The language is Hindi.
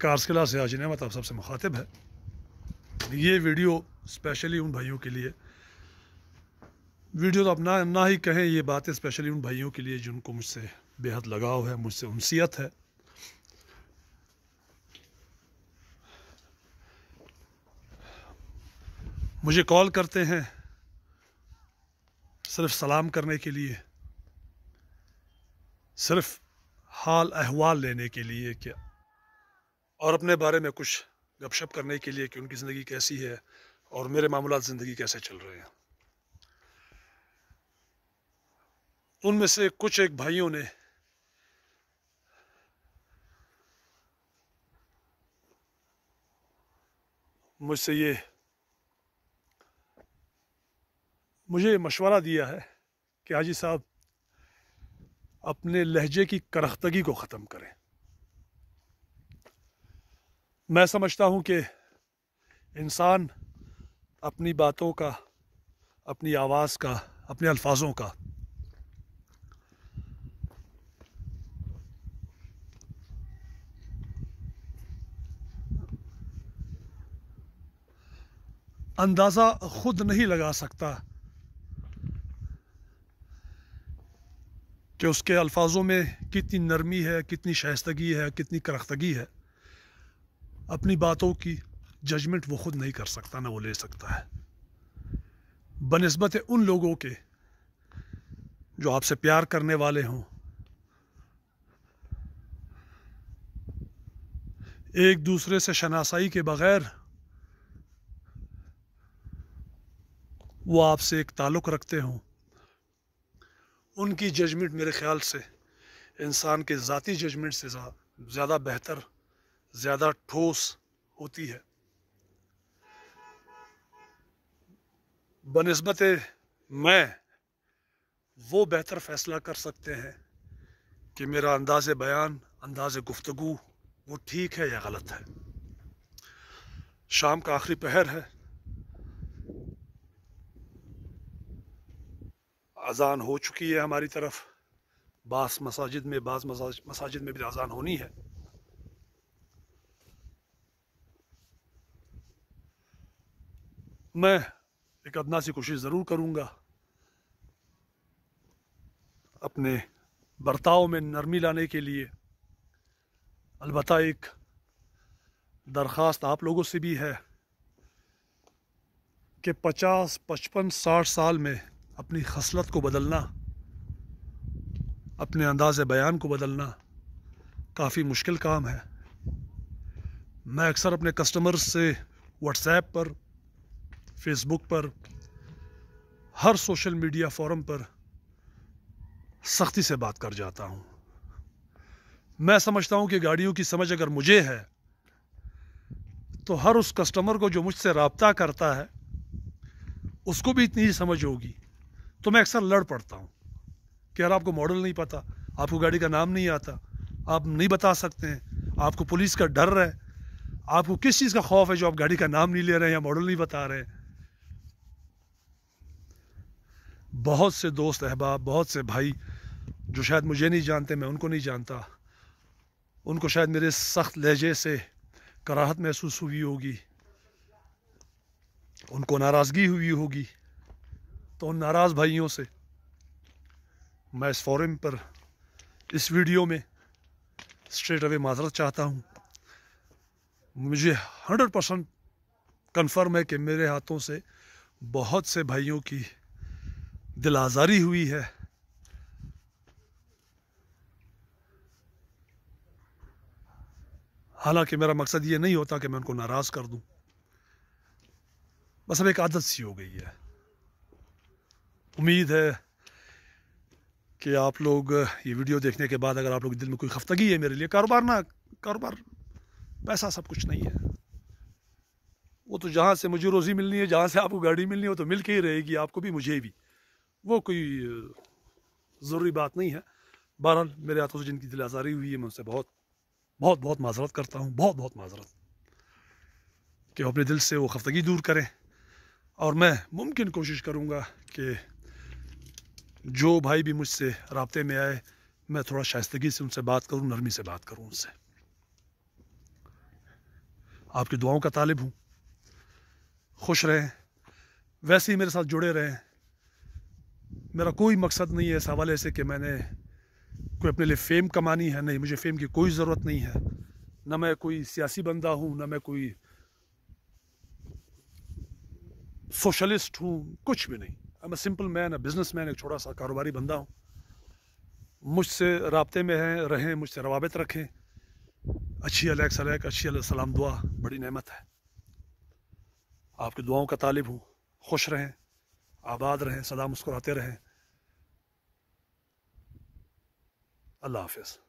कारसकला से आज नमत आप सबसे मुखातिब है ये वीडियो स्पेशली उन भाइयों के लिए वीडियो तो आप ना ना ही कहें ये बातें स्पेशली उन भाइयों के लिए जिनको मुझसे बेहद लगाव है मुझसे उनसीत है मुझे कॉल करते हैं सिर्फ सलाम करने के लिए सिर्फ हाल अहवाल लेने के लिए कि और अपने बारे में कुछ गपशप करने के लिए कि उनकी ज़िंदगी कैसी है और मेरे मामूलत ज़िंदगी कैसे चल रहे हैं उनमें से कुछ एक भाइयों ने मुझसे ये मुझे मशवरा दिया है कि हाजी साहब अपने लहजे की करख्तगी को ख़त्म करें मैं समझता हूँ कि इंसान अपनी बातों का अपनी आवाज़ का अपने अल्फाजों का अंदाज़ा खुद नहीं लगा सकता कि उसके अल्फाजों में कितनी नरमी है कितनी शहस्तगी है कितनी करख्तगी है अपनी बातों की जजमेंट वो खुद नहीं कर सकता ना वो ले सकता है बनस्बत उन लोगों के जो आपसे प्यार करने वाले हों एक दूसरे से शनासाई के बगैर वो आपसे एक ताल्लुक़ रखते हों उनकी जजमेंट मेरे ख्याल से इंसान के ज़ाती जजमेंट से ज़्यादा बेहतर ज़्यादा ठोस होती है बनस्बत मैं वो बेहतर फ़ैसला कर सकते हैं कि मेरा अंदाज बयान अंदाज गुफ्तु वो ठीक है या गलत है शाम का आखिरी पहर है अजान हो चुकी है हमारी तरफ बास मसाजिद में बास मसाजिद में भी अजान होनी है मैं एक अदना सी कोशिश ज़रूर करूँगा अपने बर्ताव में नरमी लाने के लिए अलबत् एक दरख्वास्त आप लोगों से भी है कि 50, 55, 60 साल में अपनी खसलत को बदलना अपने अंदाज बयान को बदलना काफ़ी मुश्किल काम है मैं अक्सर अपने कस्टमर्स से व्हाट्सएप पर फेसबुक पर हर सोशल मीडिया फोरम पर सख्ती से बात कर जाता हूँ मैं समझता हूँ कि गाड़ियों की समझ अगर मुझे है तो हर उस कस्टमर को जो मुझसे रबता करता है उसको भी इतनी ही समझ होगी तो मैं अक्सर लड़ पड़ता हूँ कि यार आपको मॉडल नहीं पता आपको गाड़ी का नाम नहीं आता आप नहीं बता सकते हैं आपको पुलिस का डर है आपको किस चीज़ का खौफ है जो आप गाड़ी का नाम नहीं ले रहे हैं या मॉडल नहीं बता रहे हैं बहुत से दोस्त अहबाब बहुत से भाई जो शायद मुझे नहीं जानते मैं उनको नहीं जानता उनको शायद मेरे सख्त लहजे से कराहत महसूस हुई होगी उनको नाराज़गी हुई होगी तो उन नाराज़ भाइयों से मैं इस फोरम पर इस वीडियो में स्ट्रेट अवे माजरत चाहता हूँ मुझे हंड्रेड परसेंट कन्फर्म है कि मेरे हाथों से बहुत से भाइयों की दिल आज़ारी हुई है हालांकि मेरा मकसद ये नहीं होता कि मैं उनको नाराज़ कर दूं बस अब एक आदत सी हो गई है उम्मीद है कि आप लोग ये वीडियो देखने के बाद अगर आप लोग दिल में कोई खफ्तगी है मेरे लिए कारोबार ना कारोबार पैसा सब कुछ नहीं है वो तो जहाँ से मुझे रोज़ी मिलनी है जहाँ से आपको गाड़ी मिलनी हो तो मिल के ही रहेगी आपको भी मुझे भी वो कोई ज़रूरी बात नहीं है बहरहाल मेरे हाथों से जिनकी दिल आज़ारी हुई है मैं उनसे बहुत बहुत बहुत माजरत करता हूँ बहुत बहुत माजरत कि अपने दिल से वो खफ्तगी दूर करें और मैं मुमकिन कोशिश करूँगा कि जो भाई भी मुझसे रबते में आए मैं थोड़ा शाइस्तगी से उनसे बात करूँ नरमी से बात करूँ उनसे आपकी दुआओं का तालिब हूँ खुश रहें वैसे ही मेरे साथ जुड़े रहें मेरा कोई मकसद नहीं है इस हवाले से कि मैंने कोई अपने लिए फ़ेम कमानी है नहीं मुझे फ़ेम की कोई ज़रूरत नहीं है ना मैं कोई सियासी बंदा हूँ ना मैं कोई सोशलिस्ट हूँ कुछ भी नहीं मैं सिंपल मैन है बिजनेस मैन एक छोटा सा कारोबारी बंदा हूँ मुझसे रबते में हैं रहें मुझसे रवाबत रखें अच्छी अलैक सलैक अच्छी सलाम दुआ बड़ी नहमत है आपकी दुआओं का तालिब हूँ खुश रहें आबाद रहें सदा मुस्कुराते रहें अल्लाह हाफिज़